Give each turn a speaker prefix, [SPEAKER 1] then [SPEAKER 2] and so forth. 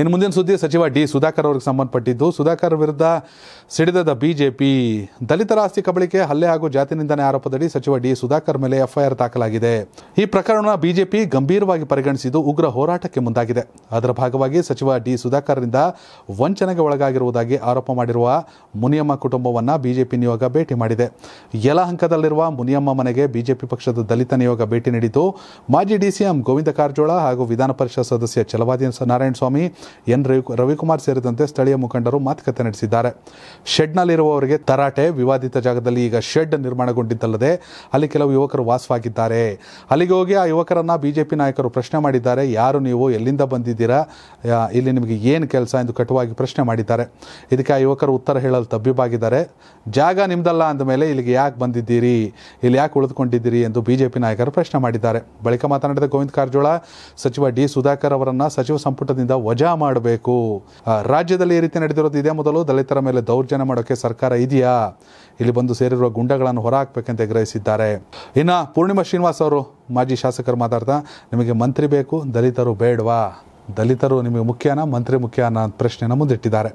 [SPEAKER 1] ಇನ್ನು ಮುಂದಿನ ಸುದ್ದಿ ಸಚಿವ ಡಿ ಸುಧಾಕರ್ ಅವರಿಗೆ ಸಂಬಂಧಪಟ್ಟಿದ್ದು ಸುಧಾಕರ್ ವಿರುದ್ಧ ಸಿಡಿದದ ಬಿಜೆಪಿ ದಲಿತರ ಆಸ್ತಿ ಕಬಳಿಕೆ ಹಲ್ಲೆ ಹಾಗೂ ಜಾತಿ ನಿಂದನೆ ಆರೋಪದಡಿ ಸಚಿವ ಡಿ ಸುಧಾಕರ್ ಮೇಲೆ ಎಫ್ಐಆರ್ ದಾಖಲಾಗಿದೆ ಈ ಪ್ರಕರಣ ಬಿಜೆಪಿ ಗಂಭೀರವಾಗಿ ಪರಿಗಣಿಸಿದ್ದು ಉಗ್ರ ಹೋರಾಟಕ್ಕೆ ಮುಂದಾಗಿದೆ ಅದರ ಭಾಗವಾಗಿ ಸಚಿವ ಡಿ ಸುಧಾಕರ್ನಿಂದ ವಂಚನೆಗೆ ಒಳಗಾಗಿರುವುದಾಗಿ ಆರೋಪ ಮಾಡಿರುವ ಮುನಿಯಮ್ಮ ಕುಟುಂಬವನ್ನು ಬಿಜೆಪಿ ನಿಯೋಗ ಭೇಟಿ ಮಾಡಿದೆ ಯಲಹಂಕದಲ್ಲಿರುವ ಮುನಿಯಮ್ಮ ಮನೆಗೆ ಬಿಜೆಪಿ ಪಕ್ಷದ ದಲಿತ ನಿಯೋಗ ಭೇಟಿ ನೀಡಿದ್ದು ಮಾಜಿ ಡಿಸಿಎಂ ಗೋವಿಂದ ಕಾರಜೋಳ ಹಾಗೂ ವಿಧಾನ ಪರಿಷತ್ ಸದಸ್ಯ ಚಲವಾದಿ ನಾರಾಯಣಸ್ವಾಮಿ ಎನ್ ರವಿ ರವಿಕುಮಾರ್ ಸೇರಿದಂತೆ ಸ್ಥಳೀಯ ಮುಖಂಡರು ಮಾತುಕತೆ ನಡೆಸಿದ್ದಾರೆ ಶೆಡ್ನಲ್ಲಿರುವವರಿಗೆ ತರಾಟೆ ವಿವಾದಿತ ಜಾಗದಲ್ಲಿ ಈಗ ಶೆಡ್ ನಿರ್ಮಾಣಗೊಂಡಿದ್ದಲ್ಲದೆ ಅಲ್ಲಿ ಕೆಲವು ಯುವಕರು ವಾಸವಾಗಿದ್ದಾರೆ ಅಲ್ಲಿಗೆ ಹೋಗಿ ಆ ಯುವಕರನ್ನು ಬಿಜೆಪಿ ನಾಯಕರು ಪ್ರಶ್ನೆ ಮಾಡಿದ್ದಾರೆ ಯಾರು ನೀವು ಎಲ್ಲಿಂದ ಬಂದಿದ್ದೀರಾ ಇಲ್ಲಿ ನಿಮಗೆ ಏನು ಕೆಲಸ ಎಂದು ಕಟುವಾಗಿ ಪ್ರಶ್ನೆ ಮಾಡಿದ್ದಾರೆ ಇದಕ್ಕೆ ಆ ಯುವಕರು ಉತ್ತರ ಹೇಳಲು ತಬ್ಬಿಬ್ಬಾಗಿದ್ದಾರೆ ಜಾಗ ನಿಮ್ದಲ್ಲ ಅಂದಮೇಲೆ ಇಲ್ಲಿಗೆ ಯಾಕೆ ಬಂದಿದ್ದೀರಿ ಇಲ್ಲಿ ಯಾಕೆ ಉಳಿದುಕೊಂಡಿದ್ದೀರಿ ಎಂದು ಬಿಜೆಪಿ ನಾಯಕರು ಪ್ರಶ್ನೆ ಮಾಡಿದ್ದಾರೆ ಬಳಿಕ ಮಾತನಾಡಿದ ಗೋವಿಂದ ಕಾರಜೋಳ ಸಚಿವ ಡಿ ಸುಧಾಕರ್ ಅವರನ್ನು ಸಚಿವ ಸಂಪುಟದಿಂದ ವಜಾ ವಜಾ ಮಾಡಬೇಕು ರಾಜ್ಯದಲ್ಲಿ ಈ ರೀತಿ ನಡೆದಿರೋದು ಇದೇ ಮೊದಲು ದಲಿತರ ಮೇಲೆ ದೌರ್ಜನ್ಯ ಮಾಡೋಕ್ಕೆ ಸರ್ಕಾರ ಇದೆಯಾ ಇಲ್ಲಿ ಬಂದು ಸೇರಿರುವ ಗುಂಡಗಳನ್ನು ಹಾಕಬೇಕಂತ ಗ್ರಹಿಸಿದ್ದಾರೆ ಇನ್ನು ಪೂರ್ಣಿಮಾ ಶ್ರೀನಿವಾಸ್ ಅವರು ಮಾಜಿ ಶಾಸಕರು ಮಾತಾಡ್ತಾ ನಿಮಗೆ ಮಂತ್ರಿ ಬೇಕು ದಲಿತರು ಬೇಡವಾ ದಲಿತರು ನಿಮಗೆ ಮುಖ್ಯನಾ ಮಂತ್ರಿ ಮುಖ್ಯ ಅನ್ನೋ ಪ್ರಶ್ನೆಯನ್ನು ಮುಂದಿಟ್ಟಿದ್ದಾರೆ